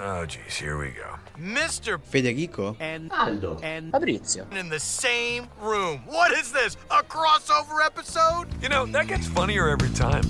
Oh, geez, here we go. Mr. Federico and Aldo and Fabrizio in the same room. What is this? A crossover episode? You know, that gets funnier every time.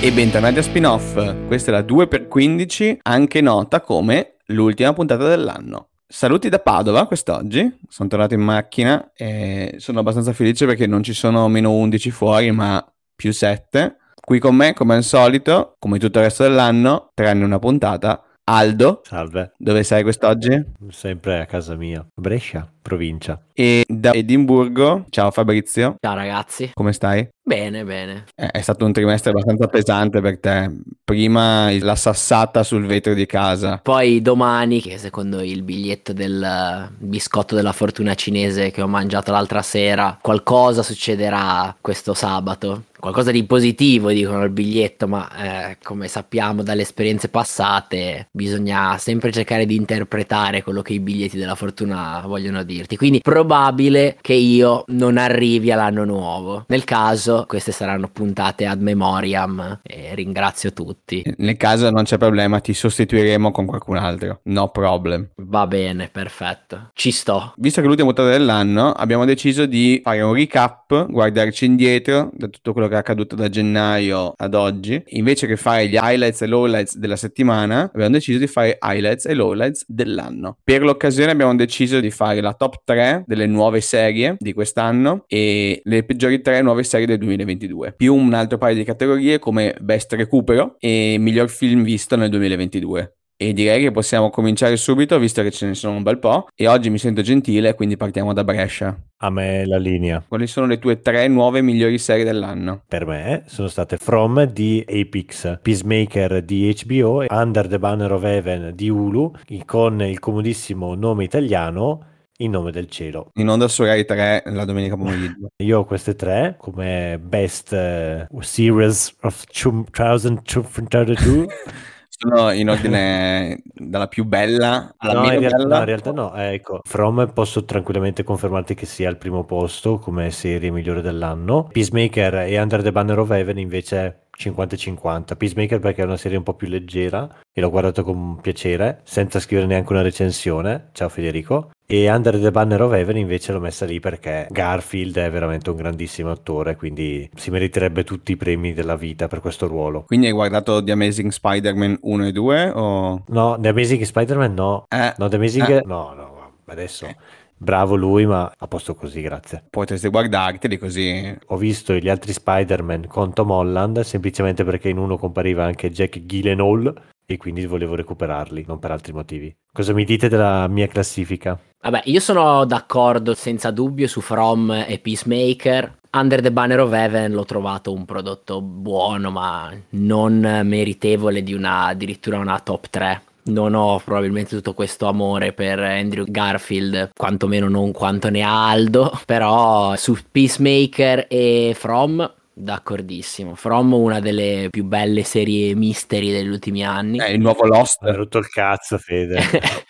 E bentornati a spin-off. Questa è la 2x15, anche nota come l'ultima puntata dell'anno. Saluti da Padova quest'oggi, sono tornato in macchina e sono abbastanza felice perché non ci sono meno 11 fuori, ma più 7. Qui con me, come al solito, come tutto il resto dell'anno, tranne una puntata, Aldo. Salve. Dove sei quest'oggi? Sempre a casa mia, Brescia provincia. E da Edimburgo, ciao Fabrizio. Ciao ragazzi. Come stai? Bene, bene. Eh, è stato un trimestre abbastanza pesante per te. Prima la sassata sul vetro di casa. Poi domani, che secondo il biglietto del biscotto della fortuna cinese che ho mangiato l'altra sera, qualcosa succederà questo sabato. Qualcosa di positivo, dicono il biglietto, ma eh, come sappiamo dalle esperienze passate, bisogna sempre cercare di interpretare quello che i biglietti della fortuna vogliono dire dirti. Quindi probabile che io non arrivi all'anno nuovo. Nel caso, queste saranno puntate ad memoriam e ringrazio tutti. Nel caso non c'è problema, ti sostituiremo con qualcun altro. No problem. Va bene, perfetto. Ci sto. Visto che è l'ultima puntata dell'anno, abbiamo deciso di fare un recap, guardarci indietro da tutto quello che è accaduto da gennaio ad oggi. Invece che fare gli highlights e lowlights della settimana, abbiamo deciso di fare highlights e lowlights dell'anno. Per l'occasione abbiamo deciso di fare la top 3 delle nuove serie di quest'anno e le peggiori 3 nuove serie del 2022, più un altro paio di categorie come Best Recupero e Miglior Film Visto nel 2022. E direi che possiamo cominciare subito, visto che ce ne sono un bel po'. E oggi mi sento gentile, quindi partiamo da Brescia. A me la linea. Quali sono le tue tre nuove migliori serie dell'anno? Per me sono state From di Apex, Peacemaker di HBO e Under the Banner of Heaven di Hulu, con il comodissimo nome italiano in nome del cielo. In onda su Rai 3 la domenica pomeriggio. Io ho queste tre come best uh, series of 2022. sono in ordine dalla più bella alla no, meno realtà, bella. No, in realtà no, eh, ecco, From posso tranquillamente confermarti che sia al primo posto come serie migliore dell'anno. Peacemaker e Under the Banner of Heaven invece 50-50. Peacemaker perché è una serie un po' più leggera e l'ho guardato con piacere, senza scrivere neanche una recensione. Ciao Federico. E Under the Banner of Heaven invece l'ho messa lì perché Garfield è veramente un grandissimo attore, quindi si meriterebbe tutti i premi della vita per questo ruolo. Quindi hai guardato The Amazing Spider-Man 1 e 2 o... No, The Amazing Spider-Man no. Eh, no, The Amazing... Eh. No, no, adesso... Eh bravo lui, ma a posto così, grazie. Potresti guardarteli così. Ho visto gli altri Spider-Man con Tom Holland semplicemente perché in uno compariva anche Jack Gyllenhaal e quindi volevo recuperarli, non per altri motivi. Cosa mi dite della mia classifica? Vabbè, io sono d'accordo senza dubbio su From e Peacemaker. Under the Banner of Heaven l'ho trovato un prodotto buono, ma non meritevole di una, addirittura una top 3 non ho probabilmente tutto questo amore per Andrew Garfield, quantomeno non quanto ne ha Aldo, però su Peacemaker e From D'accordissimo. From una delle più belle serie misteri degli ultimi anni. Eh, il nuovo Lost è rotto il cazzo, Fede.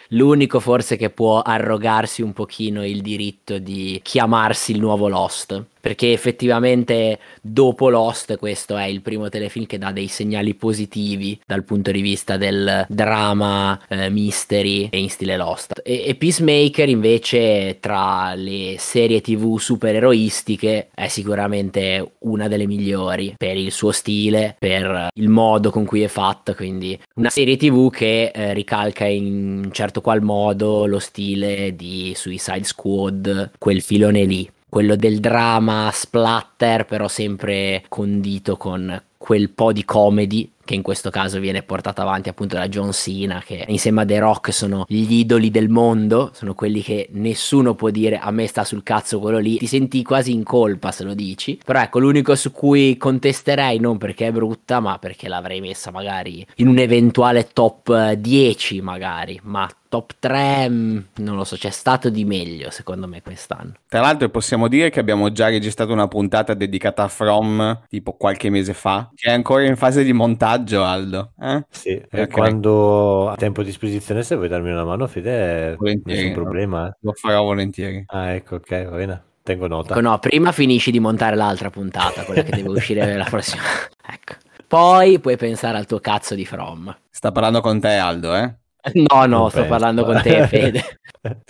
L'unico forse che può arrogarsi un pochino il diritto di chiamarsi il nuovo Lost perché effettivamente dopo Lost questo è il primo telefilm che dà dei segnali positivi dal punto di vista del drama, eh, mystery e in stile Lost. E, e, Peacemaker invece tra le serie tv supereroistiche è sicuramente una delle migliori per il suo stile, per il modo con cui è fatta, quindi una serie tv che eh, ricalca in un certo qual modo lo stile di Suicide Squad, quel filone lì quello del drama splatter, però sempre condito con quel po' di comedy che in questo caso viene portata avanti appunto da John Cena, che insieme a The Rock sono gli idoli del mondo, sono quelli che nessuno può dire a me sta sul cazzo quello lì, ti senti quasi in colpa se lo dici, però ecco l'unico su cui contesterei non perché è brutta, ma perché l'avrei messa magari in un eventuale top 10 eh, magari, ma top 3 mm, non lo so, c'è stato di meglio secondo me quest'anno. Tra l'altro possiamo dire che abbiamo già registrato una puntata dedicata a From tipo qualche mese fa, che è ancora in fase di montaggio coraggio, Aldo. Eh? Sì, okay. quando a tempo a disposizione, se vuoi darmi una mano, Fede, volentieri, nessun problema. Eh. Lo farò volentieri. Ah, ecco, ok, va bene. Tengo nota. Ecco, no, prima finisci di montare l'altra puntata, quella che deve uscire la prossima. Ecco. Poi puoi pensare al tuo cazzo di From. Sta parlando con te, Aldo, eh? No, no, sto parlando con te, Fede.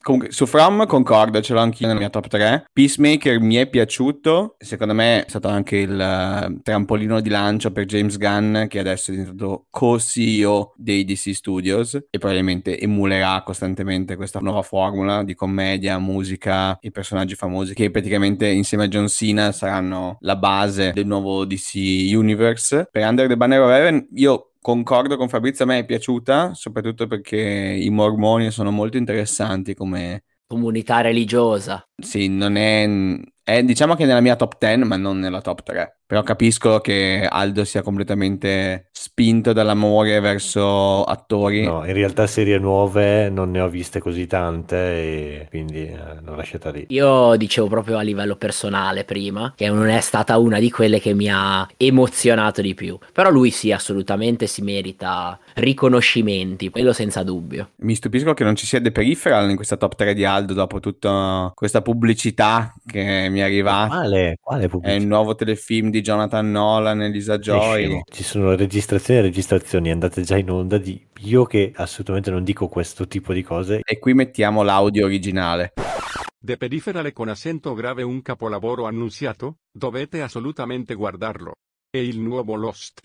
Comunque, su From concordo, ce l'ho anch'io nella mia top 3. Peacemaker mi è piaciuto, secondo me è stato anche il eh, trampolino di lancio per James Gunn, che adesso è diventato co-CEO dei DC Studios e probabilmente emulerà costantemente questa nuova formula di commedia, musica e personaggi famosi che praticamente insieme a John Cena saranno la base del nuovo DC Universe. Per Under the Banner of Heaven io concordo con Fabrizio, a me è piaciuta, soprattutto perché i mormoni sono molto interessanti come comunità religiosa. Sì, non è, è diciamo che nella mia top 10, ma non nella top 3. Però capisco che Aldo sia completamente spinto dall'amore verso attori. No, in realtà serie nuove non ne ho viste così tante e quindi eh, l'ho lasciata lì. Io dicevo proprio a livello personale prima che non è stata una di quelle che mi ha emozionato di più. Però lui sì, assolutamente si merita riconoscimenti, quello senza dubbio. Mi stupisco che non ci sia The Peripheral in questa top 3 di Aldo dopo tutta questa pubblicità che mi è arrivata. Quale? Quale pubblicità? È il nuovo telefilm di Jonathan Nolan, e Lisa Joy. Ci sono registrazioni e registrazioni andate già in onda di io che assolutamente non dico questo tipo di cose. E qui mettiamo l'audio originale. De Periferale con accento grave un capolavoro annunziato, dovete assolutamente guardarlo. È il nuovo Lost.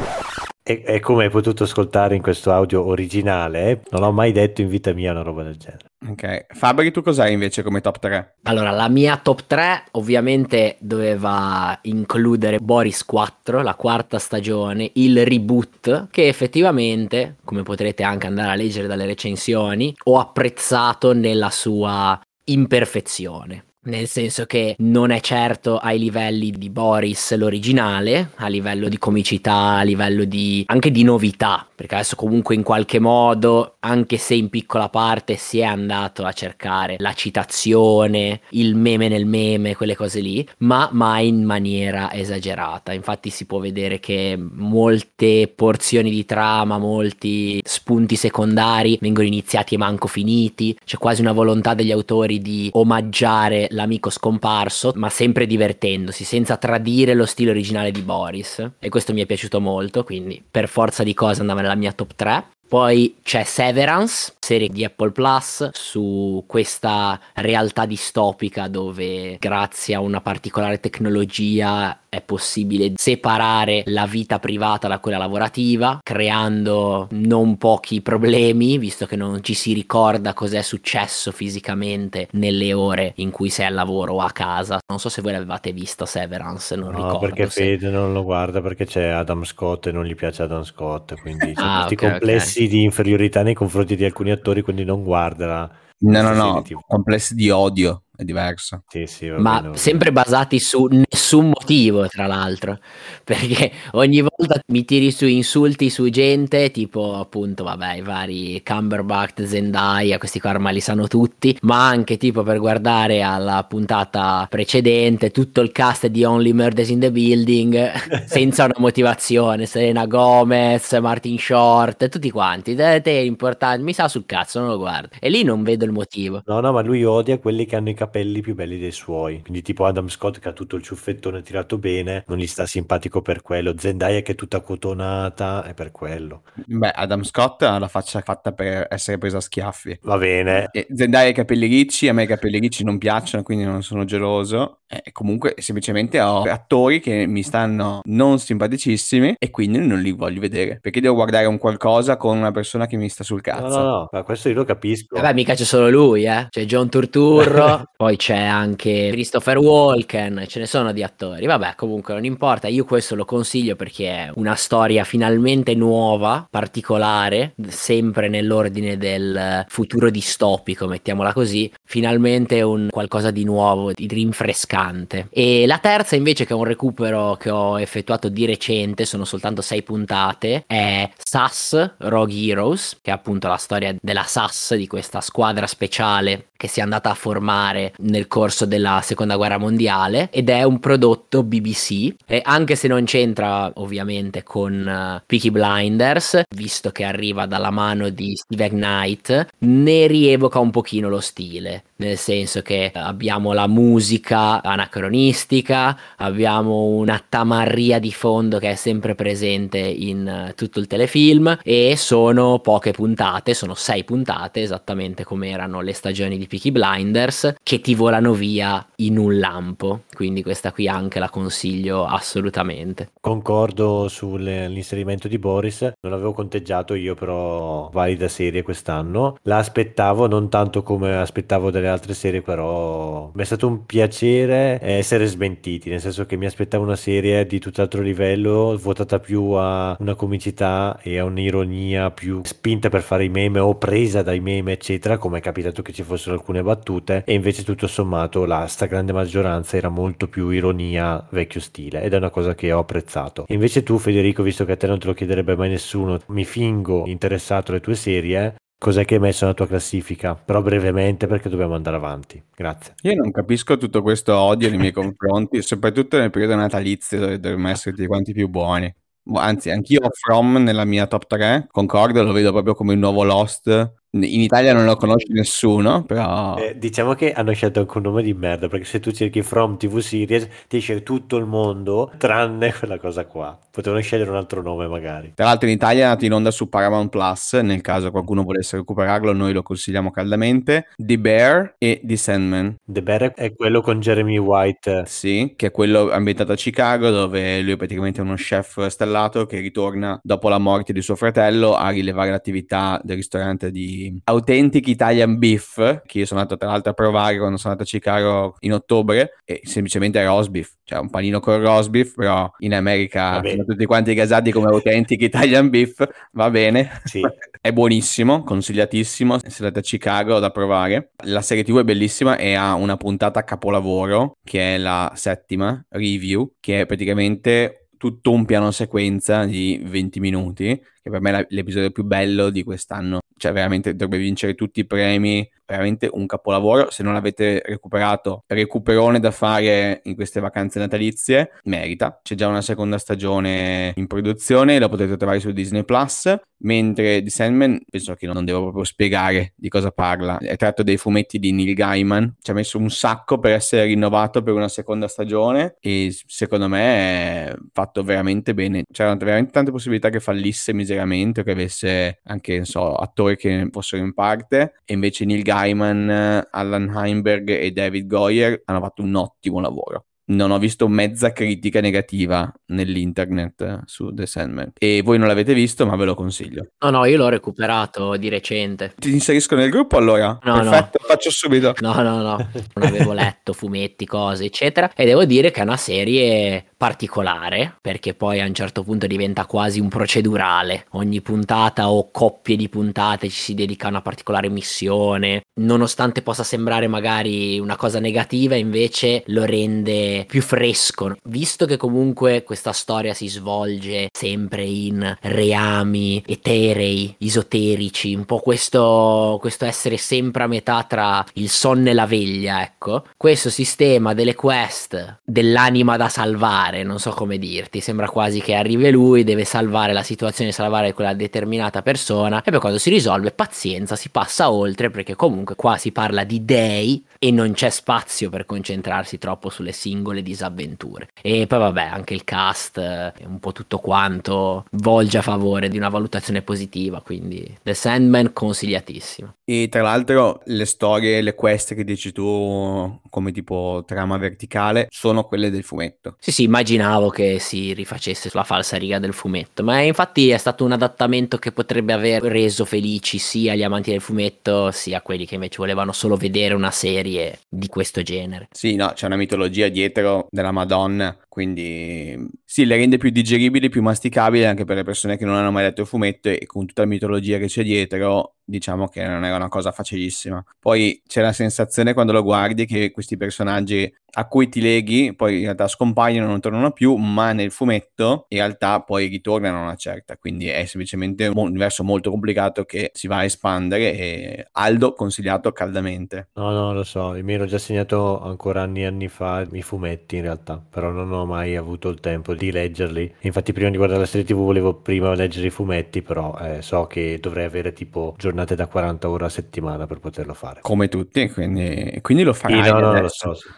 E, e come hai potuto ascoltare in questo audio originale, eh? non ho mai detto in vita mia una roba del genere. Ok, Fabri, tu cos'hai invece come top 3? Allora, la mia top 3 ovviamente doveva includere Boris 4, la quarta stagione, il reboot, che effettivamente, come potrete anche andare a leggere dalle recensioni, ho apprezzato nella sua imperfezione nel senso che non è certo ai livelli di Boris l'originale, a livello di comicità, a livello di anche di novità, perché adesso comunque in qualche modo, anche se in piccola parte si è andato a cercare la citazione, il meme nel meme, quelle cose lì, ma mai in maniera esagerata. Infatti si può vedere che molte porzioni di trama, molti spunti secondari vengono iniziati e manco finiti, c'è quasi una volontà degli autori di omaggiare l'amico scomparso, ma sempre divertendosi, senza tradire lo stile originale di Boris. E questo mi è piaciuto molto, quindi per forza di cose andava nella mia top 3. Poi c'è Severance, serie di Apple Plus, su questa realtà distopica dove grazie a una particolare tecnologia è possibile separare la vita privata da quella lavorativa, creando non pochi problemi, visto che non ci si ricorda cos'è successo fisicamente nelle ore in cui sei al lavoro o a casa. Non so se voi l'avevate vista Severance, non no, ricordo. perché se... Fede non lo guarda perché c'è Adam Scott e non gli piace Adam Scott, quindi c'è ah, questi okay, complessi okay. di inferiorità nei confronti di alcuni attori, quindi non guarda. No, no, no, complessi di odio è diverso. Sì, sì, Ma bene. sempre basati su nessun motivo, tra l'altro, perché ogni volta mi tiri su insulti su gente, tipo appunto, vabbè, i vari Cumberbatch, Zendaya, questi qua ormai li sanno tutti, ma anche tipo per guardare alla puntata precedente tutto il cast di Only Murders in the Building senza una motivazione, Serena Gomez, Martin Short, tutti quanti, te, eh, te è importante, mi sa sul cazzo, non lo guardo. E lì non vedo il motivo. No, no, ma lui odia quelli che hanno i capelli capelli più belli dei suoi. Quindi tipo Adam Scott che ha tutto il ciuffettone tirato bene, non gli sta simpatico per quello. Zendaya che è tutta cotonata, è per quello. Beh, Adam Scott ha la faccia fatta per essere presa a schiaffi. Va bene. E Zendaya ha i capelli ricci, a me i capelli ricci non piacciono, quindi non sono geloso. E comunque semplicemente ho attori che mi stanno non simpaticissimi e quindi non li voglio vedere. Perché devo guardare un qualcosa con una persona che mi sta sul cazzo. No, no, no, ma questo io lo capisco. Vabbè, eh mica c'è solo lui, eh. C'è John Turturro, Poi c'è anche Christopher Walken, ce ne sono di attori. Vabbè, comunque non importa, io questo lo consiglio perché è una storia finalmente nuova, particolare, sempre nell'ordine del futuro distopico, mettiamola così. Finalmente un qualcosa di nuovo, di rinfrescante. E la terza invece che è un recupero che ho effettuato di recente, sono soltanto sei puntate, è SAS Rogue Heroes, che è appunto la storia della SAS, di questa squadra speciale che si è andata a formare nel corso della seconda guerra mondiale ed è un prodotto BBC e anche se non c'entra ovviamente con uh, Peaky Blinders visto che arriva dalla mano di Steven Knight ne rievoca un pochino lo stile nel senso che abbiamo la musica anacronistica, abbiamo una tamarria di fondo che è sempre presente in eh, tutto il telefilm e sono poche puntate, sono sei puntate esattamente come erano le stagioni di Peaky Blinders che ti volano via in un lampo, quindi questa qui anche la consiglio assolutamente. Concordo sull'inserimento di Boris, non avevo conteggiato io però valida serie quest'anno, l'aspettavo non tanto come aspettavo delle le altre serie, però mi è stato un piacere essere smentiti, nel senso che mi aspettavo una serie di tutt'altro livello, votata più a una comicità e a un'ironia più spinta per fare i meme o presa dai meme, eccetera, come è capitato che ci fossero alcune battute, e invece tutto sommato la stragrande maggioranza era molto più ironia vecchio stile ed è una cosa che ho apprezzato. Invece tu Federico, visto che a te non te lo chiederebbe mai nessuno, mi fingo interessato alle tue serie, Cos'è che hai messo nella tua classifica? Però brevemente perché dobbiamo andare avanti. Grazie. Io non capisco tutto questo odio nei miei confronti, soprattutto nel periodo natalizio dove dovremmo essere tutti quanti più buoni. Anzi, anch'io From nella mia top 3, concordo, lo vedo proprio come il nuovo Lost in Italia non lo conosce nessuno, però... Eh, diciamo che hanno scelto anche un nome di merda, perché se tu cerchi From TV Series ti esce tutto il mondo, tranne quella cosa qua. Potevano scegliere un altro nome magari. Tra l'altro in Italia è nato in onda su Paramount Plus, nel caso qualcuno volesse recuperarlo noi lo consigliamo caldamente. The Bear e The Sandman. The Bear è quello con Jeremy White. Sì, che è quello ambientato a Chicago, dove lui è praticamente uno chef stellato che ritorna dopo la morte di suo fratello a rilevare l'attività del ristorante di di autentici Italian beef, che io sono andato tra l'altro a provare quando sono andato a Chicago in ottobre, e semplicemente roast beef, cioè un panino con roast beef, però in America sono tutti quanti gasati come autentici Italian beef, va bene, sì. è buonissimo, consigliatissimo, se andate a Chicago da provare. La serie TV è bellissima e ha una puntata a capolavoro, che è la settima, review, che è praticamente tutto un piano sequenza di 20 minuti, che per me è l'episodio più bello di quest'anno cioè veramente dovrebbe vincere tutti i premi veramente un capolavoro. Se non l'avete recuperato, recuperone da fare in queste vacanze natalizie, merita. C'è già una seconda stagione in produzione, la potete trovare su Disney Plus. Mentre The Sandman, penso che non devo proprio spiegare di cosa parla. È tratto dei fumetti di Neil Gaiman. Ci ha messo un sacco per essere rinnovato per una seconda stagione e secondo me è fatto veramente bene. C'erano veramente tante possibilità che fallisse miseramente o che avesse anche, non so, attori che fossero in parte. E invece Neil Gaiman Gaiman, eh, Alan Heinberg e David Goyer hanno fatto un ottimo lavoro non ho visto mezza critica negativa nell'internet eh, su The Sandman. E voi non l'avete visto, ma ve lo consiglio. No, no, io l'ho recuperato di recente. Ti inserisco nel gruppo allora? No, Perfetto, no. faccio subito. No, no, no. Non avevo letto fumetti, cose, eccetera. E devo dire che è una serie particolare, perché poi a un certo punto diventa quasi un procedurale. Ogni puntata o coppie di puntate ci si dedica a una particolare missione. Nonostante possa sembrare magari una cosa negativa, invece lo rende più fresco. Visto che comunque questa storia si svolge sempre in reami eterei, esoterici, un po' questo, questo essere sempre a metà tra il sonno e la veglia, ecco, questo sistema delle quest, dell'anima da salvare, non so come dirti, sembra quasi che arrivi lui, deve salvare la situazione, salvare quella determinata persona e poi quando si risolve pazienza, si passa oltre perché comunque qua si parla di dei e non c'è spazio per concentrarsi troppo sulle singole singole disavventure. E poi vabbè, anche il cast, eh, un po' tutto quanto, volge a favore di una valutazione positiva, quindi The Sandman consigliatissimo. E tra l'altro le storie, le quest che dici tu come tipo trama verticale sono quelle del fumetto. Sì, sì, immaginavo che si rifacesse sulla falsa riga del fumetto, ma infatti è stato un adattamento che potrebbe aver reso felici sia gli amanti del fumetto, sia quelli che invece volevano solo vedere una serie di questo genere. Sì, no, c'è una mitologia dietro etero della Madonna quindi sì, le rende più digeribili, più masticabili anche per le persone che non hanno mai letto il fumetto e con tutta la mitologia che c'è dietro, diciamo che non era una cosa facilissima. Poi c'è la sensazione quando lo guardi che questi personaggi a cui ti leghi poi in realtà scompaiono, non tornano più, ma nel fumetto in realtà poi ritornano a una certa. Quindi è semplicemente un universo molto complicato che si va a espandere e Aldo consigliato caldamente. No, no, lo so, mi ero già segnato ancora anni e anni fa i fumetti in realtà, però non ho mai avuto il tempo di leggerli. Infatti, prima di guardare la serie TV, volevo prima leggere i fumetti, però eh, so che dovrei avere tipo giornate da 40 ore a settimana per poterlo fare. Come tutti, quindi, quindi lo farai. Sì, eh, no, no, adesso. lo so.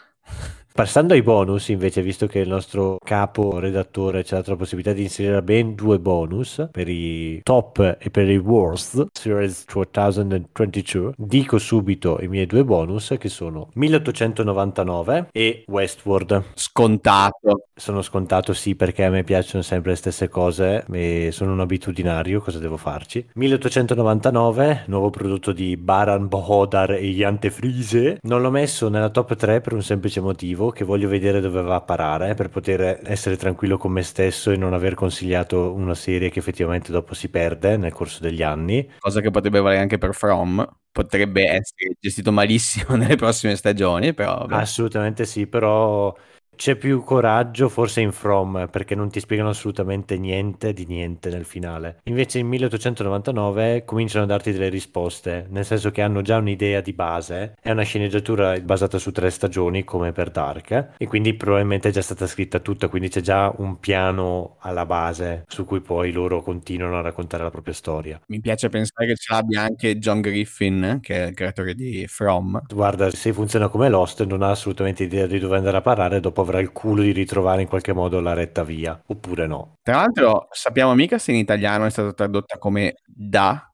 Passando ai bonus, invece, visto che il nostro capo redattore ci ha dato la possibilità di inserire ben due bonus per i top e per i worst Series 2022, dico subito i miei due bonus che sono 1899 e Westward. Scontato. Sono scontato, sì, perché a me piacciono sempre le stesse cose e sono un abitudinario, cosa devo farci? 1899, nuovo prodotto di Baran Bohodar e Jante Frise. Non l'ho messo nella top 3 per un semplice motivo che voglio vedere dove va a parare per poter essere tranquillo con me stesso e non aver consigliato una serie che effettivamente dopo si perde nel corso degli anni. Cosa che potrebbe valere anche per From, potrebbe essere gestito malissimo nelle prossime stagioni, però... Assolutamente sì, però c'è più coraggio forse in From perché non ti spiegano assolutamente niente di niente nel finale. Invece in 1899 cominciano a darti delle risposte, nel senso che hanno già un'idea di base, è una sceneggiatura basata su tre stagioni come per Dark e quindi probabilmente è già stata scritta tutta, quindi c'è già un piano alla base su cui poi loro continuano a raccontare la propria storia. Mi piace pensare che ce l'abbia anche John Griffin, che è il creatore di From. Guarda, se funziona come Lost non ha assolutamente idea di dove andare a parlare dopo avrà il culo di ritrovare in qualche modo la retta via, oppure no. Tra l'altro sappiamo mica se in italiano è stata tradotta come da.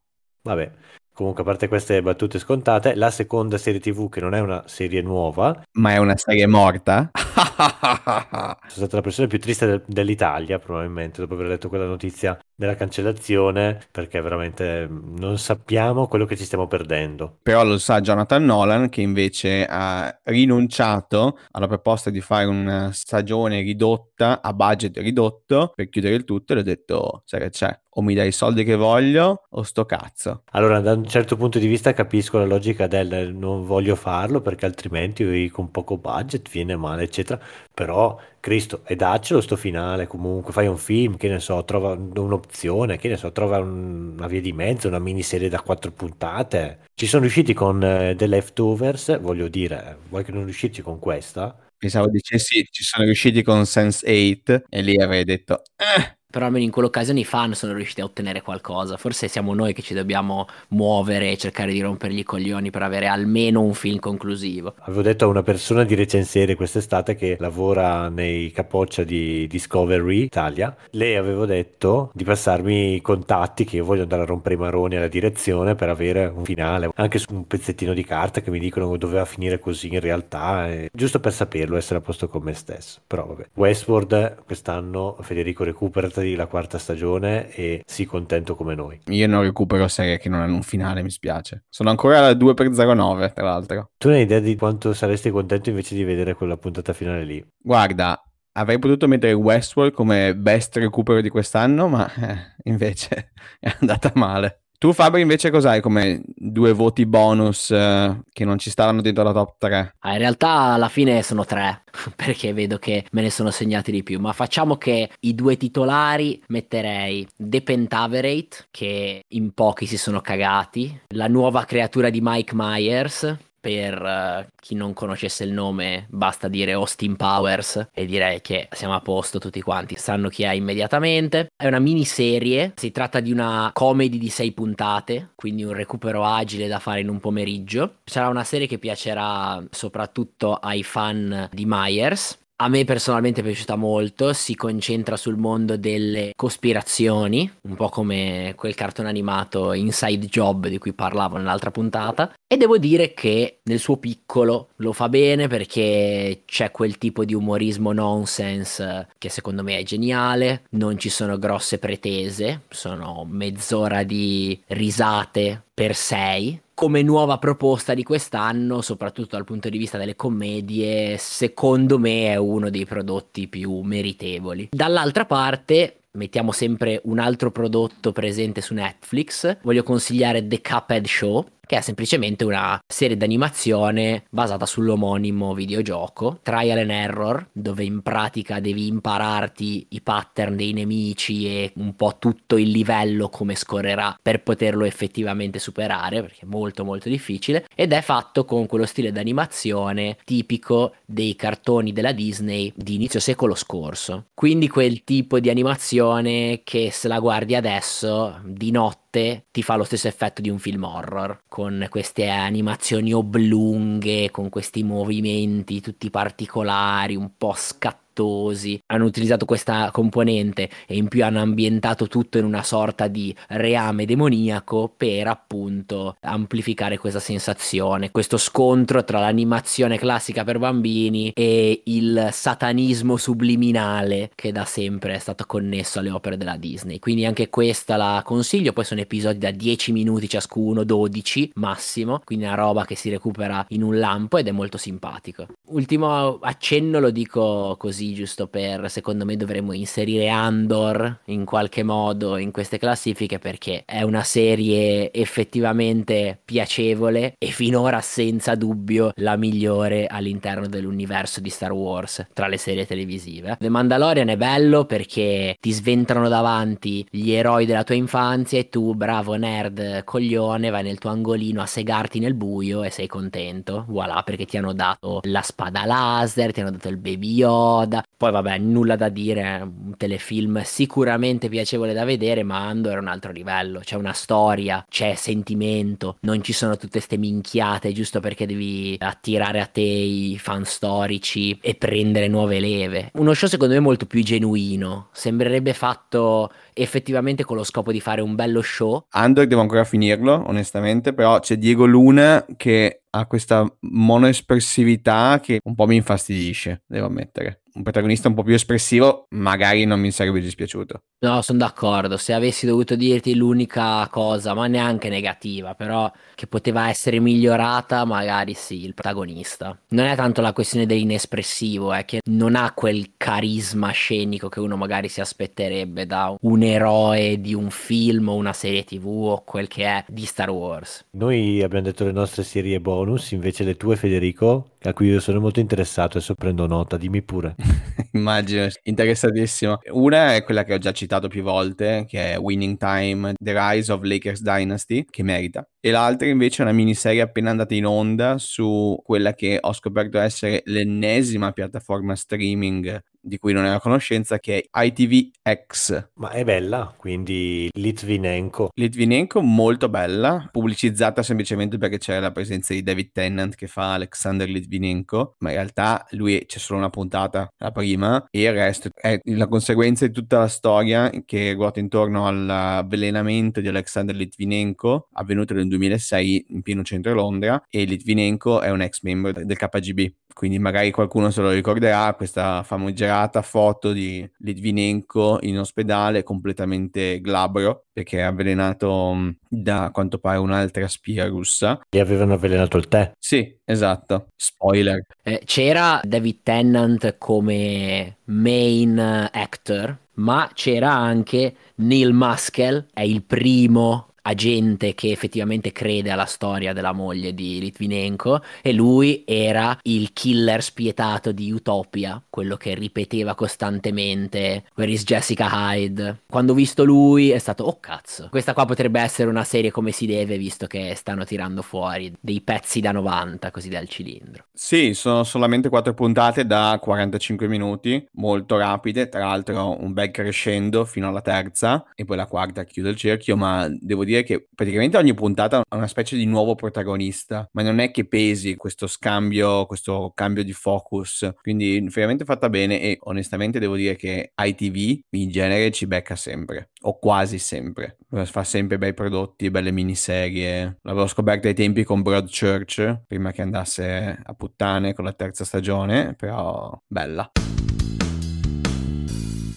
Vabbè, comunque a parte queste battute scontate, la seconda serie tv che non è una serie nuova, ma è una serie morta. sono stata la persona più triste de- dell'Italia probabilmente dopo aver letto quella notizia della cancellazione perché veramente mm, non sappiamo quello che ci stiamo perdendo. Però lo sa Jonathan Nolan che invece ha rinunciato alla proposta di fare una stagione ridotta a budget ridotto per chiudere il tutto e l'ho detto, sai cioè, che c'è, o mi dai i soldi che voglio o sto cazzo. Allora, da un certo punto di vista capisco la logica del non voglio farlo perché altrimenti con poco budget viene male, eccetera. Però, Cristo, e daccelo sto finale comunque, fai un film, che ne so, trova un'opzione, che ne so, trova un, una via di mezzo, una miniserie da quattro puntate. Ci sono riusciti con eh, The Leftovers, voglio dire, vuoi che non riuscirci con questa? Pensavo dicessi, ci sono riusciti con Sense 8 e lì avrei detto... Eh! però almeno in quell'occasione i fan sono riusciti a ottenere qualcosa. Forse siamo noi che ci dobbiamo muovere e cercare di rompergli i coglioni per avere almeno un film conclusivo. Avevo detto a una persona di recensiere quest'estate che lavora nei capoccia di Discovery Italia, lei avevo detto di passarmi i contatti che io voglio andare a rompere i maroni alla direzione per avere un finale, anche su un pezzettino di carta che mi dicono che doveva finire così in realtà, e... giusto per saperlo, essere a posto con me stesso. Però vabbè. Westward quest'anno Federico recupera aspettatevi la quarta stagione e si contento come noi. Io non recupero serie che non hanno un finale, mi spiace. Sono ancora alla 2x09, tra l'altro. Tu hai idea di quanto saresti contento invece di vedere quella puntata finale lì? Guarda, avrei potuto mettere Westworld come best recupero di quest'anno, ma eh, invece è andata male. Tu Fabio invece cos'hai come due voti bonus eh, che non ci staranno dentro la top 3? Ah, in realtà alla fine sono tre perché vedo che me ne sono segnati di più, ma facciamo che i due titolari metterei The Pentaverate che in pochi si sono cagati, la nuova creatura di Mike Myers per eh, chi non conoscesse il nome, basta dire Austin Powers e direi che siamo a posto tutti quanti, sanno chi è immediatamente. È una miniserie, si tratta di una comedy di sei puntate, quindi un recupero agile da fare in un pomeriggio. Sarà una serie che piacerà soprattutto ai fan di Myers, a me personalmente è piaciuta molto, si concentra sul mondo delle cospirazioni, un po' come quel cartone animato Inside Job di cui parlavo nell'altra puntata, e devo dire che nel suo piccolo lo fa bene perché c'è quel tipo di umorismo nonsense che secondo me è geniale, non ci sono grosse pretese, sono mezz'ora di risate per 6 come nuova proposta di quest'anno, soprattutto dal punto di vista delle commedie, secondo me è uno dei prodotti più meritevoli. Dall'altra parte, mettiamo sempre un altro prodotto presente su Netflix, voglio consigliare The Cuphead Show, che è semplicemente una serie d'animazione basata sull'omonimo videogioco, trial and error, dove in pratica devi impararti i pattern dei nemici e un po' tutto il livello come scorrerà per poterlo effettivamente superare, perché è molto molto difficile, ed è fatto con quello stile d'animazione tipico dei cartoni della Disney di inizio secolo scorso. Quindi quel tipo di animazione che se la guardi adesso di notte morte ti fa lo stesso effetto di un film horror, con queste animazioni oblunghe, con questi movimenti tutti particolari, un po' scattati spiritosi, hanno utilizzato questa componente e in più hanno ambientato tutto in una sorta di reame demoniaco per appunto amplificare questa sensazione, questo scontro tra l'animazione classica per bambini e il satanismo subliminale che da sempre è stato connesso alle opere della Disney. Quindi anche questa la consiglio, poi sono episodi da 10 minuti ciascuno, 12 massimo, quindi una roba che si recupera in un lampo ed è molto simpatico. Ultimo accenno lo dico così così, giusto per, secondo me dovremmo inserire Andor in qualche modo in queste classifiche perché è una serie effettivamente piacevole e finora senza dubbio la migliore all'interno dell'universo di Star Wars tra le serie televisive. The Mandalorian è bello perché ti sventrano davanti gli eroi della tua infanzia e tu, bravo nerd coglione, vai nel tuo angolino a segarti nel buio e sei contento. Voilà, perché ti hanno dato la spada laser, ti hanno dato il baby Yoda poi vabbè, nulla da dire, un telefilm sicuramente piacevole da vedere, ma Andor è un altro livello, c'è una storia, c'è sentimento, non ci sono tutte ste minchiate giusto perché devi attirare a te i fan storici e prendere nuove leve. Uno show secondo me molto più genuino, sembrerebbe fatto effettivamente con lo scopo di fare un bello show. Andor devo ancora finirlo, onestamente, però c'è Diego Luna che ha questa monoespressività che un po' mi infastidisce, devo ammettere un protagonista un po' più espressivo, magari non mi sarebbe dispiaciuto. No, sono d'accordo. Se avessi dovuto dirti l'unica cosa, ma neanche negativa, però che poteva essere migliorata, magari sì, il protagonista. Non è tanto la questione dell'inespressivo, è che non ha quel carisma scenico che uno magari si aspetterebbe da un eroe di un film o una serie TV o quel che è di Star Wars. Noi abbiamo detto le nostre serie bonus, invece le tue Federico a cui io sono molto interessato, adesso prendo nota, dimmi pure. Immagino, interessatissimo. Una è quella che ho già citato più volte, che è Winning Time, The Rise of Lakers Dynasty, che merita. E l'altra invece è una miniserie appena andata in onda su quella che ho scoperto essere l'ennesima piattaforma streaming di cui non è a conoscenza, che è ITVX. Ma è bella, quindi Litvinenko. Litvinenko molto bella, pubblicizzata semplicemente perché c'è la presenza di David Tennant che fa Alexander Litvinenko, ma in realtà lui c'è solo una puntata, la prima, e il resto è la conseguenza di tutta la storia che ruota intorno all'avvelenamento di Alexander Litvinenko avvenuto nel 2006 in pieno centro di Londra e Litvinenko è un ex membro del KGB quindi magari qualcuno se lo ricorderà, questa famigerata foto di Litvinenko in ospedale completamente glabro perché è avvelenato mm, da quanto pare un'altra spia russa. Gli avevano avvelenato il tè. Sì, esatto. Spoiler. Eh, c'era David Tennant come main actor, ma c'era anche Neil Muskell è il primo a gente che effettivamente crede alla storia della moglie di Litvinenko e lui era il killer spietato di Utopia, quello che ripeteva costantemente Where is Jessica Hyde? Quando ho visto lui è stato oh cazzo, questa qua potrebbe essere una serie come si deve visto che stanno tirando fuori dei pezzi da 90 così dal cilindro. Sì, sono solamente quattro puntate da 45 minuti, molto rapide, tra l'altro un bel crescendo fino alla terza e poi la quarta chiude il cerchio, ma devo dire dire che praticamente ogni puntata ha una specie di nuovo protagonista, ma non è che pesi questo scambio, questo cambio di focus. Quindi veramente fatta bene e onestamente devo dire che ITV in genere ci becca sempre, o quasi sempre. Fa sempre bei prodotti, belle miniserie. L'avevo scoperto ai tempi con Broadchurch, prima che andasse a puttane con la terza stagione, però bella.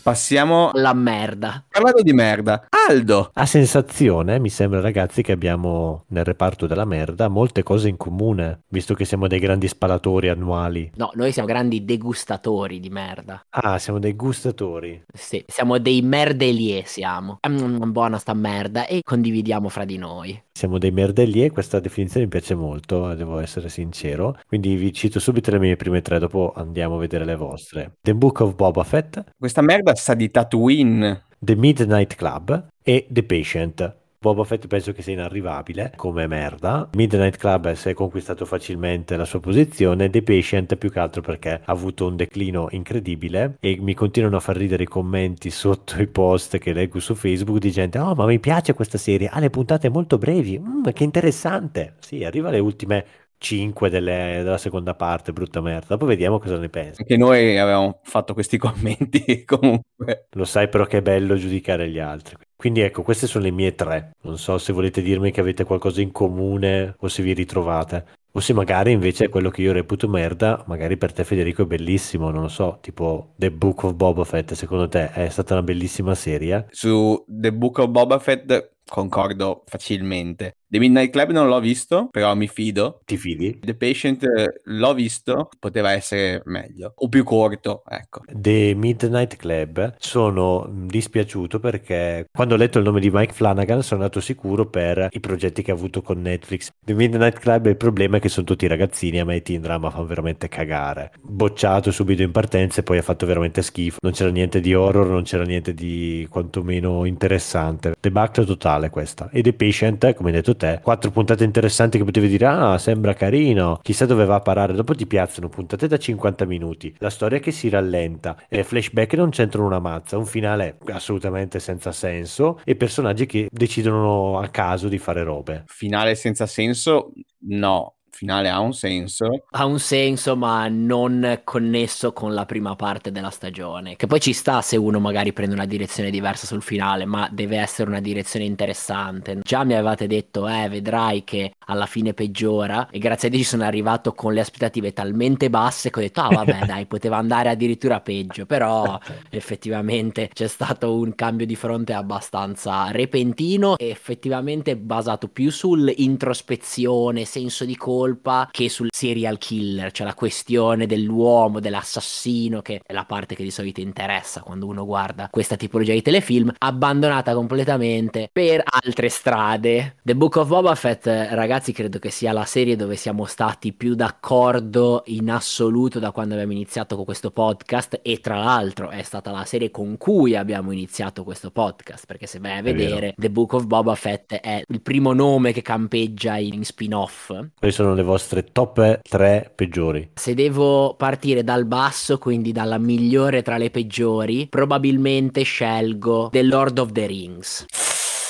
Passiamo alla merda. Parlando di merda, Aldo. A sensazione, mi sembra, ragazzi, che abbiamo nel reparto della merda molte cose in comune, visto che siamo dei grandi spalatori annuali. No, noi siamo grandi degustatori di merda. Ah, siamo dei gustatori. Sì, siamo dei merdelie, siamo. Mm, buona sta merda e condividiamo fra di noi. Siamo dei merdelie, questa definizione mi piace molto, devo essere sincero. Quindi vi cito subito le mie prime tre, dopo andiamo a vedere le vostre. The Book of Boba Fett. Questa merda Boba sa di Tatooine. The Midnight Club e The Patient. Boba Fett penso che sia inarrivabile come merda. Midnight Club si è conquistato facilmente la sua posizione. The Patient più che altro perché ha avuto un declino incredibile e mi continuano a far ridere i commenti sotto i post che leggo su Facebook di gente: Oh, ma mi piace questa serie, ha le puntate molto brevi, mm, che interessante. Sì, arriva alle ultime 5 delle, della seconda parte, brutta merda. Poi vediamo cosa ne pensi. Anche noi avevamo fatto questi commenti comunque. Lo sai però che è bello giudicare gli altri. Quindi ecco, queste sono le mie tre. Non so se volete dirmi che avete qualcosa in comune o se vi ritrovate. O se magari invece quello che io reputo merda, magari per te Federico è bellissimo, non lo so, tipo The Book of Boba Fett, secondo te è stata una bellissima serie? Su The Book of Boba Fett concordo facilmente. The Midnight Club non l'ho visto, però mi fido. Ti fidi? The Patient eh, l'ho visto, poteva essere meglio o più corto, ecco. The Midnight Club sono dispiaciuto perché quando ho letto il nome di Mike Flanagan sono andato sicuro per i progetti che ha avuto con Netflix. The Midnight Club il problema è che sono tutti ragazzini, a me i teen drama fanno veramente cagare. Bocciato subito in partenza e poi ha fatto veramente schifo. Non c'era niente di horror, non c'era niente di quantomeno interessante. Debacle totale totale questa. E The Patient, come hai detto te, quattro puntate interessanti che potevi dire, ah, sembra carino, chissà dove va a parare, dopo ti piazzano puntate da 50 minuti, la storia che si rallenta, e flashback non c'entrano una mazza, un finale assolutamente senza senso e personaggi che decidono a caso di fare robe. Finale senza senso? No, finale ha un senso. Ha un senso, ma non connesso con la prima parte della stagione. Che poi ci sta se uno magari prende una direzione diversa sul finale, ma deve essere una direzione interessante. Già mi avevate detto, eh, vedrai che alla fine peggiora. E grazie a Dio ci sono arrivato con le aspettative talmente basse che ho detto, ah, vabbè, dai, poteva andare addirittura peggio. Però effettivamente c'è stato un cambio di fronte abbastanza repentino e effettivamente basato più sull'introspezione, senso di colpa colpa che sul serial killer, cioè la questione dell'uomo, dell'assassino, che è la parte che di solito interessa quando uno guarda questa tipologia di telefilm, abbandonata completamente per altre strade. The Book of Boba Fett, ragazzi, credo che sia la serie dove siamo stati più d'accordo in assoluto da quando abbiamo iniziato con questo podcast e tra l'altro è stata la serie con cui abbiamo iniziato questo podcast, perché se vai a vedere The Book of Boba Fett è il primo nome che campeggia in spin-off. Poi sono le vostre top 3 peggiori? Se devo partire dal basso, quindi dalla migliore tra le peggiori, probabilmente scelgo The Lord of the Rings.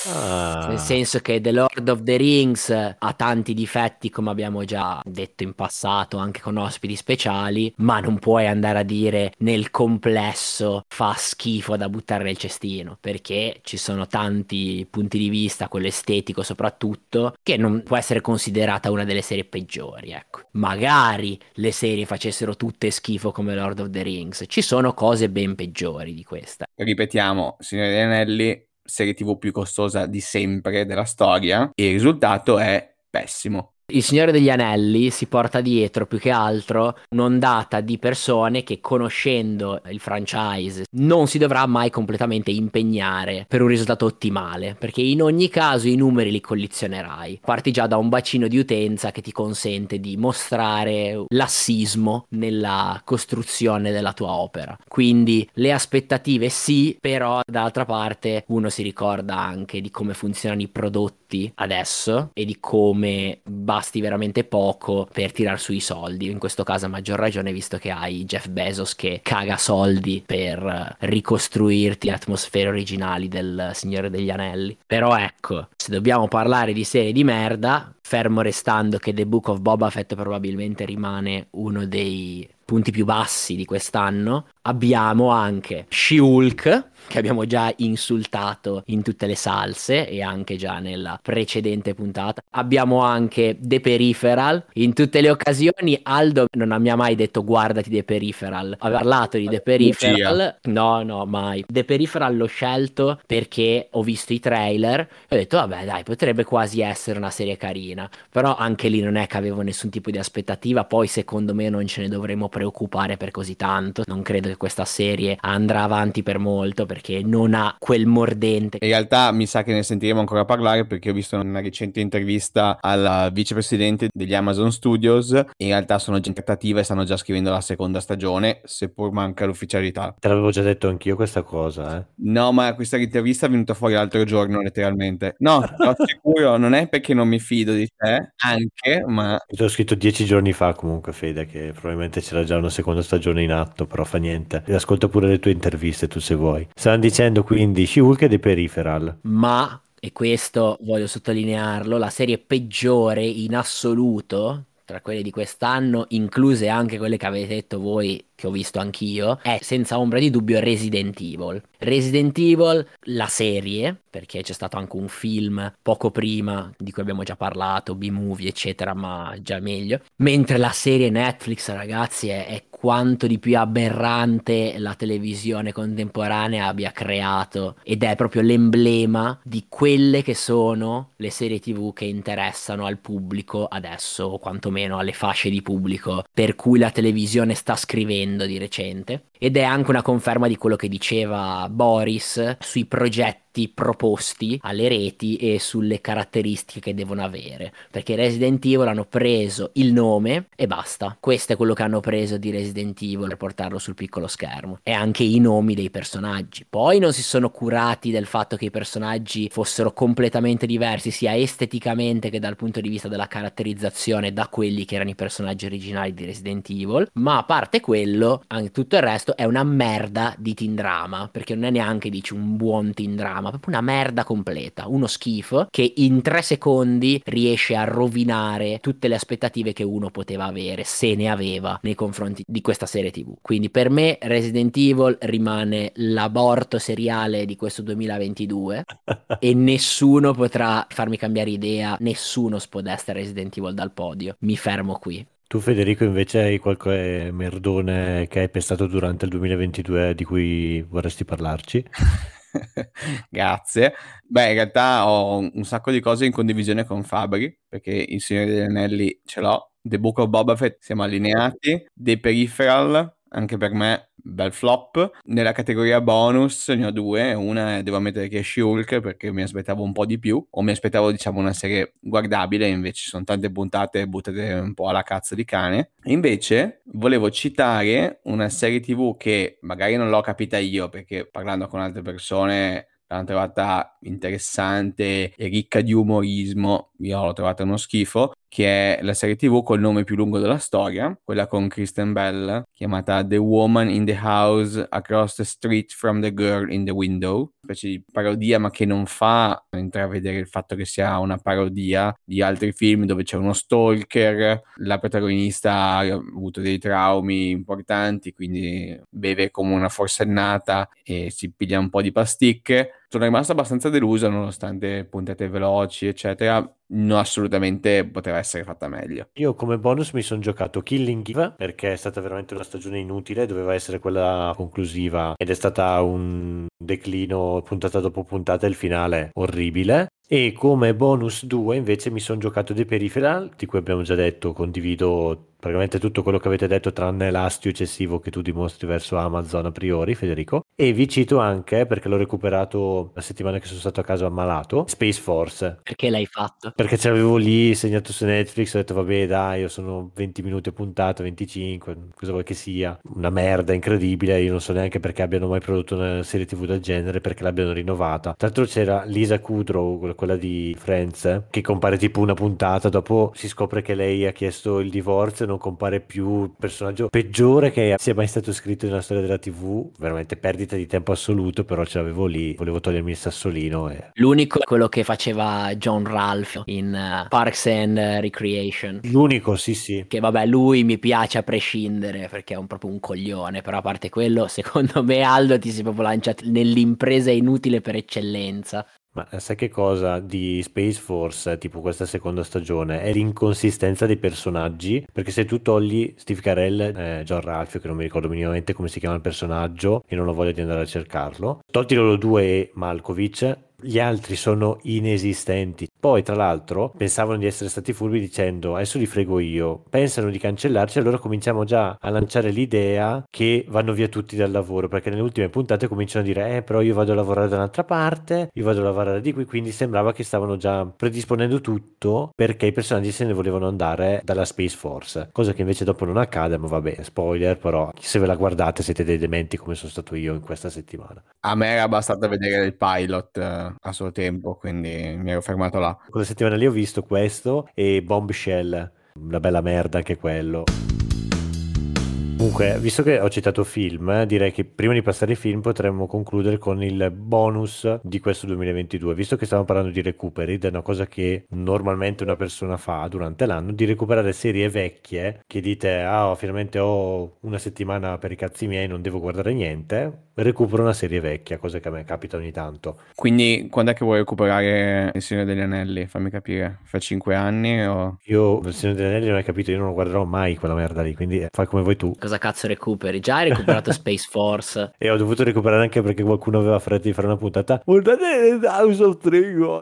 Ah. Nel senso che The Lord of the Rings eh, ha tanti difetti, come abbiamo già detto in passato, anche con ospiti speciali, ma non puoi andare a dire nel complesso fa schifo da buttare nel cestino, perché ci sono tanti punti di vista, quello estetico soprattutto, che non può essere considerata una delle serie peggiori, ecco. Magari le serie facessero tutte schifo come Lord of the Rings, ci sono cose ben peggiori di questa. Ripetiamo, signori Anelli, serie TV più costosa di sempre della storia e il risultato è pessimo. Il Signore degli Anelli si porta dietro più che altro un'ondata di persone che conoscendo il franchise non si dovrà mai completamente impegnare per un risultato ottimale, perché in ogni caso i numeri li collezionerai. Parti già da un bacino di utenza che ti consente di mostrare l'assismo nella costruzione della tua opera. Quindi le aspettative sì, però dall'altra parte uno si ricorda anche di come funzionano i prodotti adesso e di come basta basti veramente poco per tirar sui soldi. In questo caso a maggior ragione visto che hai Jeff Bezos che caga soldi per ricostruirti le atmosfere originali del Signore degli Anelli. Però ecco, se dobbiamo parlare di serie di merda, fermo restando che The Book of Boba Fett probabilmente rimane uno dei punti più bassi di quest'anno, abbiamo anche she che abbiamo già insultato in tutte le salse e anche già nella precedente puntata. Abbiamo anche The Peripheral. In tutte le occasioni Aldo non mi ha mai detto guardati The Peripheral. Ha parlato di The Peripheral. No, no, mai. The Peripheral l'ho scelto perché ho visto i trailer e ho detto vabbè dai, potrebbe quasi essere una serie carina. Però anche lì non è che avevo nessun tipo di aspettativa, poi secondo me non ce ne dovremmo preoccupare preoccupare per così tanto. Non credo che questa serie andrà avanti per molto perché non ha quel mordente. In realtà mi sa che ne sentiremo ancora parlare perché ho visto una recente intervista alla vicepresidente degli Amazon Studios. In realtà sono già in trattativa e stanno già scrivendo la seconda stagione, seppur manca l'ufficialità. Te l'avevo già detto anch'io questa cosa, eh? No, ma questa intervista è venuta fuori l'altro giorno, letteralmente. No, lo assicuro, non è perché non mi fido di te, anche, ma... Ti ho scritto dieci giorni fa comunque, Fede, che probabilmente c'era già una seconda stagione in atto, però fa niente. Ascolta pure le tue interviste tu se vuoi. Stanno dicendo quindi She-Hulk e The Peripheral. Ma, e questo voglio sottolinearlo, la serie peggiore in assoluto tra quelle di quest'anno, incluse anche quelle che avete detto voi, che ho visto anch'io, è senza ombra di dubbio Resident Evil. Resident Evil, la serie, perché c'è stato anche un film poco prima di cui abbiamo già parlato, B-movie eccetera, ma già meglio. Mentre la serie Netflix, ragazzi, è, è quanto di più aberrante la televisione contemporanea abbia creato ed è proprio l'emblema di quelle che sono le serie tv che interessano al pubblico adesso, o quantomeno alle fasce di pubblico per cui la televisione sta scrivendo di recente. Ed è anche una conferma di quello che diceva Boris sui progetti difetti proposti alle reti e sulle caratteristiche che devono avere. Perché Resident Evil hanno preso il nome e basta. Questo è quello che hanno preso di Resident Evil per portarlo sul piccolo schermo. E anche i nomi dei personaggi. Poi non si sono curati del fatto che i personaggi fossero completamente diversi, sia esteticamente che dal punto di vista della caratterizzazione, da quelli che erano i personaggi originali di Resident Evil. Ma a parte quello, anche tutto il resto è una merda di teen drama. Perché non è neanche, dici, un buon teen drama ma proprio una merda completa, uno schifo che in tre secondi riesce a rovinare tutte le aspettative che uno poteva avere, se ne aveva, nei confronti di questa serie TV. Quindi per me Resident Evil rimane l'aborto seriale di questo 2022 e nessuno potrà farmi cambiare idea, nessuno spodesta Resident Evil dal podio. Mi fermo qui. Tu Federico invece hai qualche merdone che hai pestato durante il 2022 di cui vorresti parlarci? Grazie. Beh, in realtà ho un sacco di cose in condivisione con Fabri, perché il Signore degli Anelli ce l'ho. The Book of Boba Fett siamo allineati. The Peripheral anche per me bel flop. Nella categoria bonus ne ho due, una devo ammettere che è Shulk perché mi aspettavo un po' di più o mi aspettavo diciamo una serie guardabile, invece sono tante puntate buttate un po' alla cazzo di cane. E invece volevo citare una serie tv che magari non l'ho capita io perché parlando con altre persone l'hanno trovata interessante e ricca di umorismo, io l'ho trovata uno schifo, che è la serie TV col nome più lungo della storia, quella con Kristen Bell, chiamata The Woman in the House Across the Street from the Girl in the Window, specie di parodia ma che non fa intravedere il fatto che sia una parodia di altri film dove c'è uno stalker, la protagonista ha avuto dei traumi importanti, quindi beve come una forsennata e si piglia un po' di pasticche sono rimasto abbastanza deluso nonostante puntate veloci, eccetera. No, assolutamente poteva essere fatta meglio. Io come bonus mi sono giocato Killing Eve perché è stata veramente una stagione inutile, doveva essere quella conclusiva ed è stata un declino puntata dopo puntata il finale orribile. E come bonus 2 invece mi sono giocato The Peripheral, di cui abbiamo già detto condivido praticamente tutto quello che avete detto tranne l'astio eccessivo che tu dimostri verso Amazon a priori Federico e vi cito anche perché l'ho recuperato la settimana che sono stato a casa ammalato Space Force perché l'hai fatto? perché ce l'avevo lì segnato su Netflix ho detto vabbè dai io sono 20 minuti a puntata 25 cosa vuoi che sia una merda incredibile io non so neanche perché abbiano mai prodotto una serie tv del genere perché l'abbiano rinnovata tra l'altro c'era Lisa Kudrow quella di Friends che compare tipo una puntata dopo si scopre che lei ha chiesto il divorzio non compare più il personaggio peggiore che sia mai stato scritto nella storia della TV, veramente perdita di tempo assoluto, però ce l'avevo lì, volevo togliermi il sassolino. E... L'unico è quello che faceva John Ralph in uh, Parks and Recreation. L'unico, sì, sì. Che vabbè, lui mi piace a prescindere perché è un, proprio un coglione, però a parte quello, secondo me Aldo ti si è proprio lanciato nell'impresa inutile per eccellenza. Ma eh, sai che cosa di Space Force, eh, tipo questa seconda stagione, è l'inconsistenza dei personaggi? Perché se tu togli Steve Carell, eh, John Ralphio, che non mi ricordo minimamente come si chiama il personaggio e non ho voglia di andare a cercarlo, tolti loro due e Malkovich, gli altri sono inesistenti. Poi, tra l'altro, pensavano di essere stati furbi dicendo adesso li frego io, pensano di cancellarci, allora cominciamo già a lanciare l'idea che vanno via tutti dal lavoro, perché nelle ultime puntate cominciano a dire eh però io vado a lavorare da un'altra parte, io vado a lavorare di qui, quindi sembrava che stavano già predisponendo tutto perché i personaggi se ne volevano andare dalla Space Force, cosa che invece dopo non accade, ma vabbè, spoiler, però se ve la guardate siete dei dementi come sono stato io in questa settimana. A me era bastata vedere il pilot eh, a suo tempo, quindi mi ero fermato là. Quella settimana lì ho visto questo e Bombshell, una bella merda anche quello. Comunque, visto che ho citato film, eh, direi che prima di passare ai film potremmo concludere con il bonus di questo 2022. Visto che stiamo parlando di recuperi, ed è una cosa che normalmente una persona fa durante l'anno, di recuperare serie vecchie che dite, ah, finalmente ho una settimana per i cazzi miei, non devo guardare niente recupero una serie vecchia, cosa che a me capita ogni tanto. Quindi quando è che vuoi recuperare Il Signore degli Anelli? Fammi capire, fra cinque anni o... Io Il Signore degli Anelli non hai capito, io non lo guarderò mai quella merda lì, quindi fai come vuoi tu. Cosa cazzo recuperi? Già hai recuperato Space Force. E ho dovuto recuperare anche perché qualcuno aveva fretta di fare una puntata. Guardate House of Trigo!